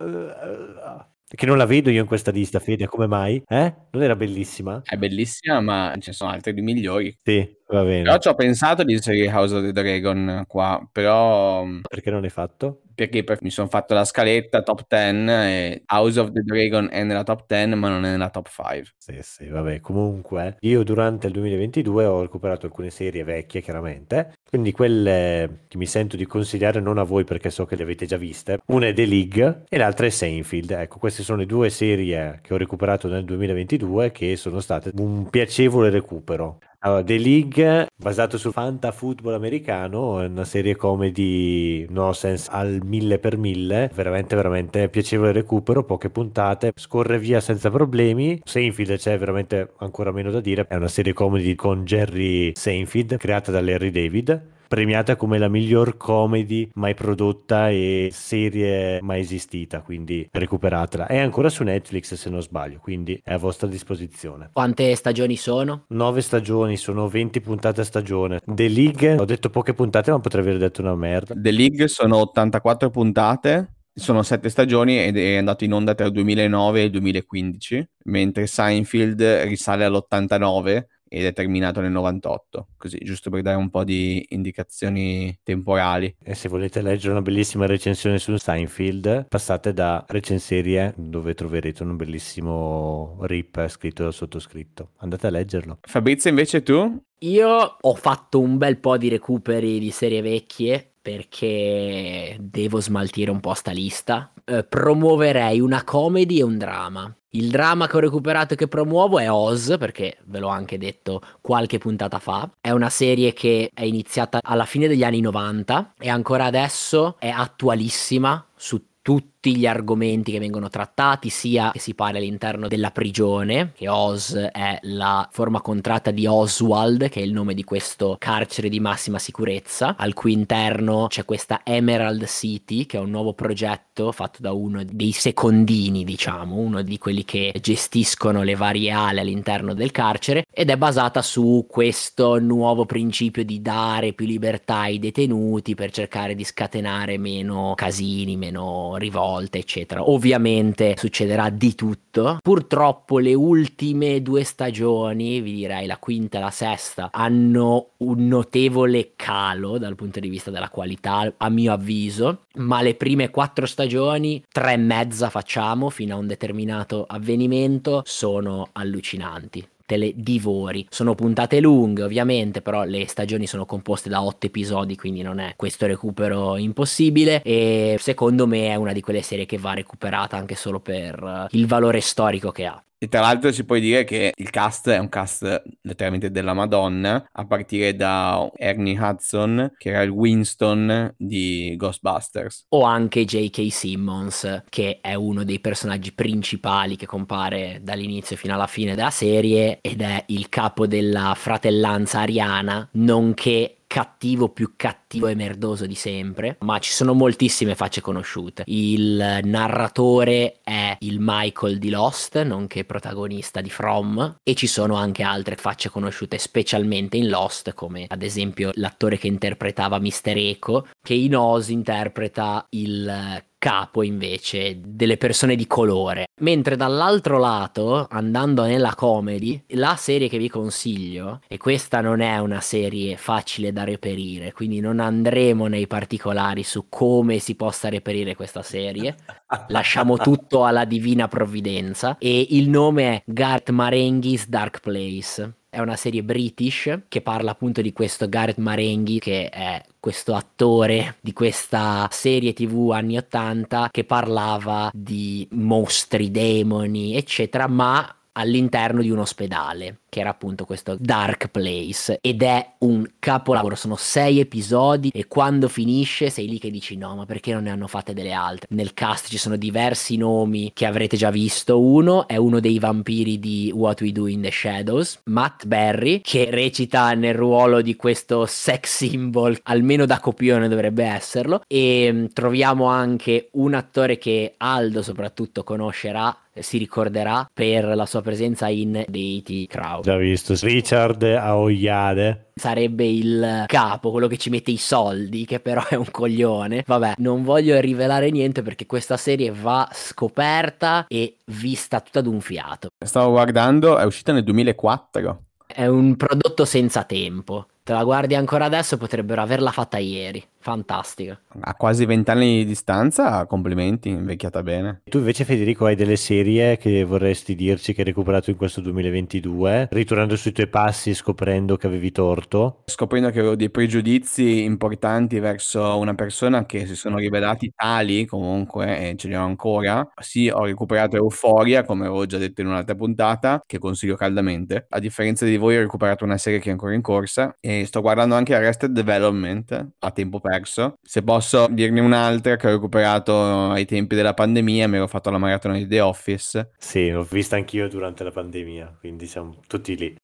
Che non la vedo io in questa lista, Fede, come mai? Eh? Non era bellissima? È bellissima, ma ce ne sono altre di migliori. Sì, Va bene. Però ci ho pensato di inserire House of the Dragon qua, però... Mm, perché non l'hai fatto? Perché per... mi sono fatto la scaletta top 10 e House of the Dragon è nella top 10 ma non è nella top 5. Sì, sì, vabbè. Comunque, io durante il 2022 ho recuperato alcune serie vecchie, chiaramente, quindi quelle che mi sento di consigliare non a voi perché so che le avete già viste. Una è The League e l'altra è Seinfeld. Ecco, queste sono le due serie che ho recuperato nel 2022 che sono state un piacevole recupero. Allora, The League, basato sul football americano, è una serie comedy nonsense al mille per mille, veramente veramente piacevole recupero, poche puntate, scorre via senza problemi, Seinfeld c'è veramente ancora meno da dire, è una serie comedy con Jerry Seinfeld, creata da Larry David, premiata come la miglior comedy mai prodotta e serie mai esistita, quindi recuperatela. È ancora su Netflix se non sbaglio, quindi è a vostra disposizione. Quante stagioni sono? Nove stagioni, sono 20 puntate a stagione. The League, ho detto poche puntate ma potrei aver detto una merda. The League sono 84 puntate sono sette stagioni ed è andato in onda tra il 2009 e il 2015, mentre Seinfeld risale all'89 ed è terminato nel 98, così giusto per dare un po' di indicazioni temporali. E se volete leggere una bellissima recensione su Steinfeld, passate da Recenserie, dove troverete un bellissimo rip scritto dal sottoscritto. Andate a leggerlo. Fabrizio, invece tu? Io ho fatto un bel po' di recuperi di serie vecchie perché devo smaltire un po' sta lista. Eh, promuoverei una comedy e un drama. Il drama che ho recuperato e che promuovo è Oz, perché ve l'ho anche detto qualche puntata fa. È una serie che è iniziata alla fine degli anni 90 e ancora adesso è attualissima su tutti tutti gli argomenti che vengono trattati, sia che si parli all'interno della prigione, che Oz è la forma contratta di Oswald, che è il nome di questo carcere di massima sicurezza, al cui interno c'è questa Emerald City, che è un nuovo progetto fatto da uno dei secondini, diciamo, uno di quelli che gestiscono le varie ali all'interno del carcere, ed è basata su questo nuovo principio di dare più libertà ai detenuti per cercare di scatenare meno casini, meno rivolte volte, eccetera. Ovviamente succederà di tutto. Purtroppo le ultime due stagioni, vi direi la quinta e la sesta, hanno un notevole calo dal punto di vista della qualità, a mio avviso, ma le prime quattro stagioni, tre e mezza facciamo fino a un determinato avvenimento, sono allucinanti te le divori. Sono puntate lunghe ovviamente, però le stagioni sono composte da otto episodi, quindi non è questo recupero impossibile e secondo me è una di quelle serie che va recuperata anche solo per eh, il valore storico che ha. E tra l'altro si può dire che il cast è un cast letteralmente della Madonna, a partire da Ernie Hudson, che era il Winston di Ghostbusters. O anche J.K. Simmons, che è uno dei personaggi principali che compare dall'inizio fino alla fine della serie ed è il capo della fratellanza ariana, nonché cattivo più cattivo e merdoso di sempre, ma ci sono moltissime facce conosciute. Il narratore è il Michael di Lost, nonché protagonista di From, e ci sono anche altre facce conosciute, specialmente in Lost, come ad esempio l'attore che interpretava Mister Echo, che in Oz interpreta il capo invece delle persone di colore. Mentre dall'altro lato, andando nella comedy, la serie che vi consiglio, e questa non è una serie facile da reperire, quindi non andremo nei particolari su come si possa reperire questa serie, lasciamo tutto alla divina provvidenza, e il nome è Gart Marenghis Dark Place è una serie british che parla appunto di questo Gareth Marenghi che è questo attore di questa serie tv anni 80 che parlava di mostri, demoni, eccetera, ma all'interno di un ospedale, che era appunto questo Dark Place, ed è un capolavoro, sono sei episodi e quando finisce sei lì che dici no, ma perché non ne hanno fatte delle altre? Nel cast ci sono diversi nomi che avrete già visto, uno è uno dei vampiri di What We Do in the Shadows, Matt Berry, che recita nel ruolo di questo sex symbol, almeno da copione dovrebbe esserlo, e mm, troviamo anche un attore che Aldo soprattutto conoscerà, eh, si ricorderà per la sua presenza in Deity Crowd. Già visto, Richard Aoyade sarebbe il capo, quello che ci mette i soldi, che però è un coglione. Vabbè, non voglio rivelare niente perché questa serie va scoperta e vista tutta d'un fiato. Stavo guardando, è uscita nel 2004. È un prodotto senza tempo. Te la guardi ancora adesso, potrebbero averla fatta ieri fantastica. A quasi vent'anni di distanza, complimenti, invecchiata bene. Tu invece Federico hai delle serie che vorresti dirci che hai recuperato in questo 2022, ritornando sui tuoi passi scoprendo che avevi torto? Scoprendo che avevo dei pregiudizi importanti verso una persona che si sono rivelati tali, comunque, e ce li ho ancora. Sì, ho recuperato Euforia, come avevo già detto in un'altra puntata, che consiglio caldamente. A differenza di voi ho recuperato una serie che è ancora in corsa e sto guardando anche Arrested Development a tempo perso perso. Se posso dirne un'altra che ho recuperato ai tempi della pandemia, mi ero fatto la maratona di The Office. Sì, l'ho vista anch'io durante la pandemia, quindi siamo tutti lì.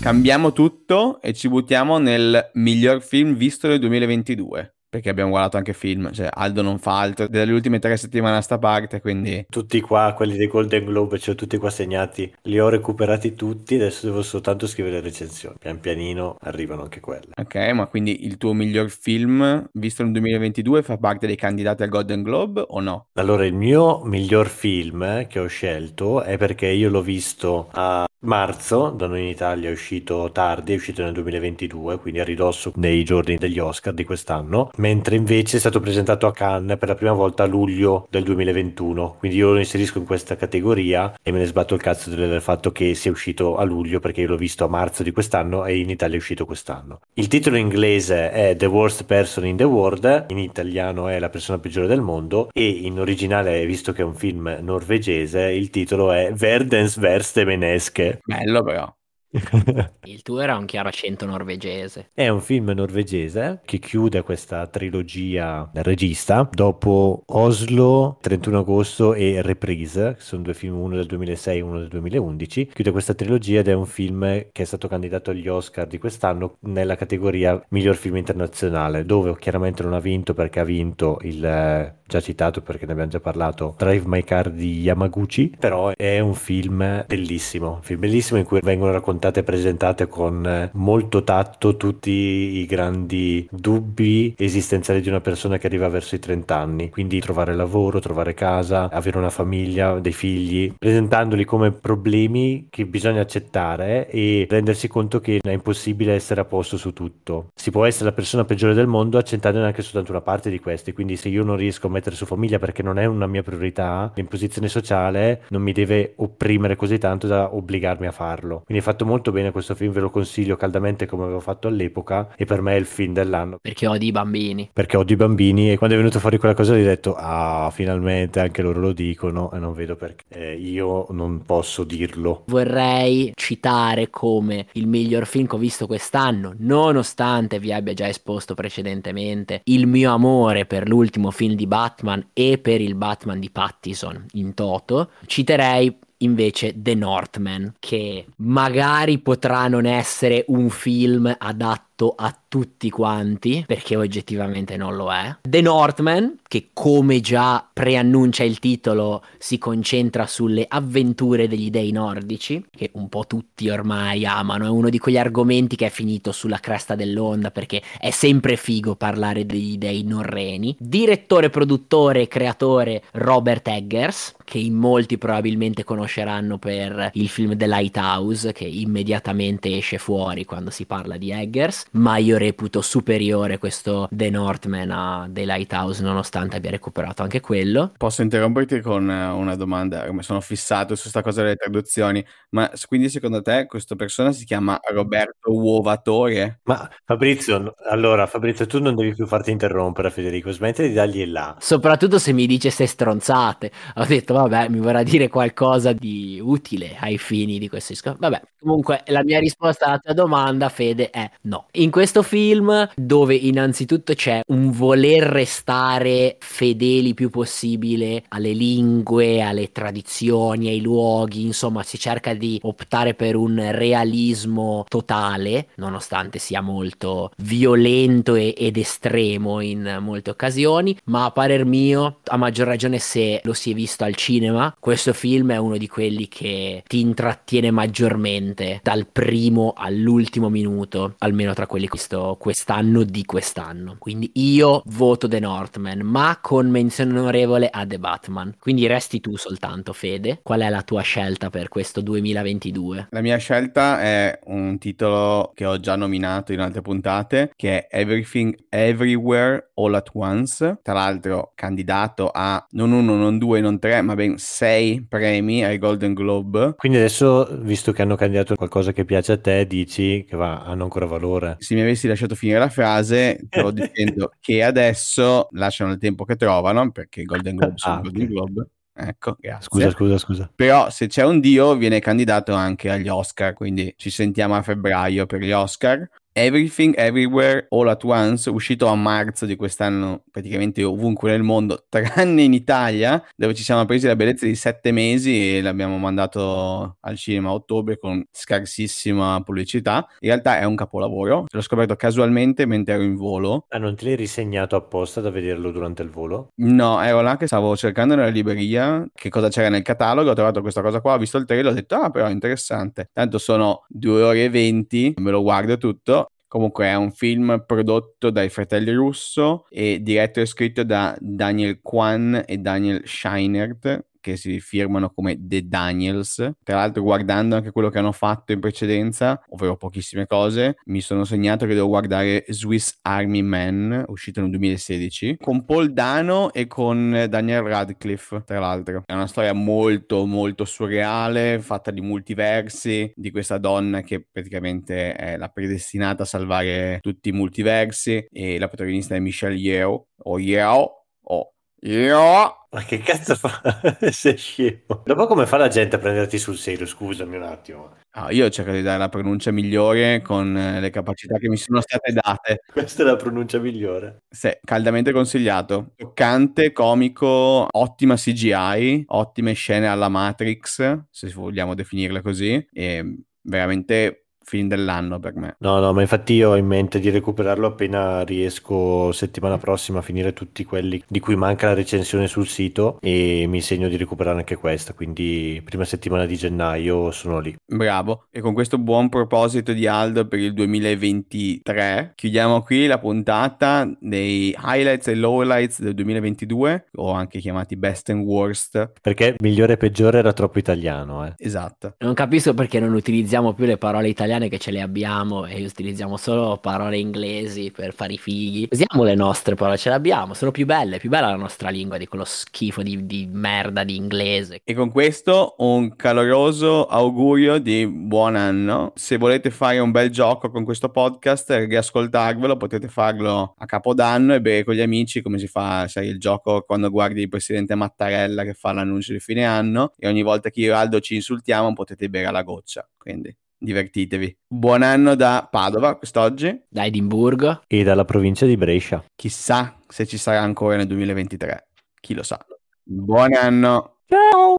Cambiamo tutto e ci buttiamo nel miglior film visto del 2022 perché abbiamo guardato anche film, cioè Aldo non fa altro delle ultime tre settimane a sta parte, quindi... Tutti qua, quelli dei Golden Globe, cioè tutti qua segnati, li ho recuperati tutti, adesso devo soltanto scrivere le recensioni, pian pianino arrivano anche quelle. Ok, ma quindi il tuo miglior film, visto nel 2022, fa parte dei candidati al Golden Globe o no? Allora, il mio miglior film eh, che ho scelto è perché io l'ho visto a marzo, da noi in Italia è uscito tardi, è uscito nel 2022, quindi a ridosso dei giorni degli Oscar di quest'anno mentre invece è stato presentato a Cannes per la prima volta a luglio del 2021. Quindi io lo inserisco in questa categoria e me ne sbatto il cazzo del fatto che sia uscito a luglio perché io l'ho visto a marzo di quest'anno e in Italia è uscito quest'anno. Il titolo inglese è The Worst Person in the World, in italiano è La persona peggiore del mondo e in originale, visto che è un film norvegese, il titolo è Verdens Verste Menesche. Bello però. Il tuo era un chiaro accento norvegese. È un film norvegese che chiude questa trilogia del regista dopo Oslo, 31 agosto e Reprise, che sono due film, uno del 2006 e uno del 2011. Chiude questa trilogia ed è un film che è stato candidato agli Oscar di quest'anno nella categoria miglior film internazionale, dove chiaramente non ha vinto perché ha vinto il eh, già citato perché ne abbiamo già parlato Drive My Car di Yamaguchi, però è un film bellissimo, un film bellissimo in cui vengono raccontati presentate e presentate con eh, molto tatto tutti i grandi dubbi esistenziali di una persona che arriva verso i 30 anni, quindi trovare lavoro, trovare casa, avere una famiglia, dei figli, presentandoli come problemi che bisogna accettare e rendersi conto che è impossibile essere a posto su tutto. Si può essere la persona peggiore del mondo accettandone anche soltanto una parte di questi, quindi se io non riesco a mettere su famiglia perché non è una mia priorità, l'imposizione sociale non mi deve opprimere così tanto da obbligarmi a farlo. Quindi è fatto molto molto bene questo film, ve lo consiglio caldamente come avevo fatto all'epoca e per me è il film dell'anno. Perché odio i bambini. Perché odio i bambini e quando è venuto fuori quella cosa gli ho detto ah finalmente anche loro lo dicono e non vedo perché eh, io non posso dirlo. Vorrei citare come il miglior film che ho visto quest'anno, nonostante vi abbia già esposto precedentemente il mio amore per l'ultimo film di Batman e per il Batman di Pattison in toto, citerei invece The Northman, che magari potrà non essere un film adatto piatto a tutti quanti, perché oggettivamente non lo è. The Northman, che come già preannuncia il titolo, si concentra sulle avventure degli dei nordici, che un po' tutti ormai amano, è uno di quegli argomenti che è finito sulla cresta dell'onda, perché è sempre figo parlare degli dei norreni. Direttore, produttore e creatore Robert Eggers, che in molti probabilmente conosceranno per il film The Lighthouse, che immediatamente esce fuori quando si parla di Eggers ma io reputo superiore questo The Northman a The Lighthouse nonostante abbia recuperato anche quello. Posso interromperti con eh, una domanda? come sono fissato su questa cosa delle traduzioni, ma quindi secondo te questa persona si chiama Roberto Uovatore? Ma Fabrizio, allora Fabrizio, tu non devi più farti interrompere Federico, smetti di dargli là. Soprattutto se mi dice se stronzate. Ho detto vabbè, mi vorrà dire qualcosa di utile ai fini di questo disco. Vabbè, comunque la mia risposta alla tua domanda Fede è no in questo film dove innanzitutto c'è un voler restare fedeli più possibile alle lingue, alle tradizioni, ai luoghi, insomma si cerca di optare per un realismo totale, nonostante sia molto violento e, ed estremo in molte occasioni, ma a parer mio, a maggior ragione se lo si è visto al cinema, questo film è uno di quelli che ti intrattiene maggiormente dal primo all'ultimo minuto, almeno tra tra quelli questo, quest'anno di quest'anno. Quindi io voto The Northman, ma con menzione onorevole a The Batman. Quindi resti tu soltanto, Fede. Qual è la tua scelta per questo 2022? La mia scelta è un titolo che ho già nominato in altre puntate, che è Everything Everywhere All at Once. Tra l'altro, candidato a non uno, non due, non tre, ma ben sei premi ai Golden Globe. Quindi adesso, visto che hanno candidato qualcosa che piace a te, dici che va, hanno ancora valore se mi avessi lasciato finire la frase, stavo dicendo che adesso lasciano il tempo che trovano, perché i Golden Globe sono ah, Golden Globe. Ecco, grazie. Scusa, scusa, scusa. Però se c'è un Dio viene candidato anche agli Oscar, quindi ci sentiamo a febbraio per gli Oscar. Everything Everywhere All at Once, uscito a marzo di quest'anno praticamente ovunque nel mondo, tranne in Italia, dove ci siamo presi la bellezza di sette mesi e l'abbiamo mandato al cinema a ottobre con scarsissima pubblicità. In realtà è un capolavoro, l'ho scoperto casualmente mentre ero in volo. Ah, non te l'hai risegnato apposta da vederlo durante il volo? No, ero là che stavo cercando nella libreria che cosa c'era nel catalogo, ho trovato questa cosa qua, ho visto il trailer, ho detto ah però interessante, tanto sono due ore e venti, me lo guardo tutto Comunque è un film prodotto dai fratelli Russo e diretto e scritto da Daniel Kwan e Daniel Scheinert, che si firmano come The Daniels. Tra l'altro, guardando anche quello che hanno fatto in precedenza, ovvero pochissime cose, mi sono segnato che devo guardare Swiss Army Man, uscito nel 2016, con Paul Dano e con Daniel Radcliffe, tra l'altro. È una storia molto, molto surreale, fatta di multiversi, di questa donna che praticamente è la predestinata a salvare tutti i multiversi e la protagonista è Michelle Yeo. o Yeo. Oh, Yeoh, ma che cazzo fa? Sei scemo. Dopo come fa la gente a prenderti sul serio? Scusami un attimo. Ah, io cercato di dare la pronuncia migliore con eh, le capacità che mi sono state date. Questa è la pronuncia migliore. Sì, caldamente consigliato. Toccante, comico, ottima CGI, ottime scene alla Matrix, se vogliamo definirle così. E veramente film dell'anno per me. No, no, ma infatti io ho in mente di recuperarlo appena riesco settimana mm. prossima a finire tutti quelli di cui manca la recensione sul sito e mi segno di recuperare anche questa, quindi prima settimana di gennaio sono lì. Bravo, e con questo buon proposito di Aldo per il 2023 chiudiamo qui la puntata dei highlights e lowlights del 2022, o anche chiamati best and worst. Perché migliore e peggiore era troppo italiano, eh. Esatto. Non capisco perché non utilizziamo più le parole italiane italiane che ce le abbiamo e utilizziamo solo parole inglesi per fare i fighi. Usiamo le nostre parole, ce le abbiamo, sono più belle, più bella la nostra lingua di quello schifo di, di merda di inglese. E con questo un caloroso augurio di buon anno. Se volete fare un bel gioco con questo podcast e riascoltarvelo, potete farlo a capodanno e bere con gli amici come si fa, sai, il gioco quando guardi il presidente Mattarella che fa l'annuncio di fine anno e ogni volta che io e Aldo ci insultiamo potete bere alla goccia. Quindi divertitevi. Buon anno da Padova quest'oggi. Da Edimburgo. E dalla provincia di Brescia. Chissà se ci sarà ancora nel 2023. Chi lo sa. Buon anno. Ciao.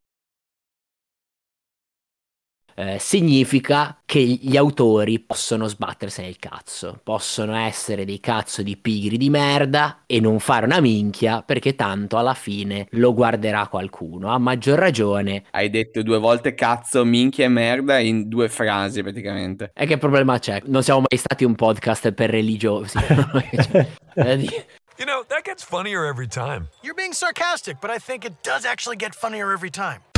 Eh, significa che gli autori possono sbattersi nel cazzo, possono essere dei cazzo di pigri di merda e non fare una minchia perché tanto alla fine lo guarderà qualcuno, a maggior ragione. Hai detto due volte cazzo, minchia e merda in due frasi praticamente. E che problema c'è? Non siamo mai stati un podcast per religiosi. Cioè, eh, you know, that gets funnier every time. You're being sarcastic, but I think it does actually get funnier every time.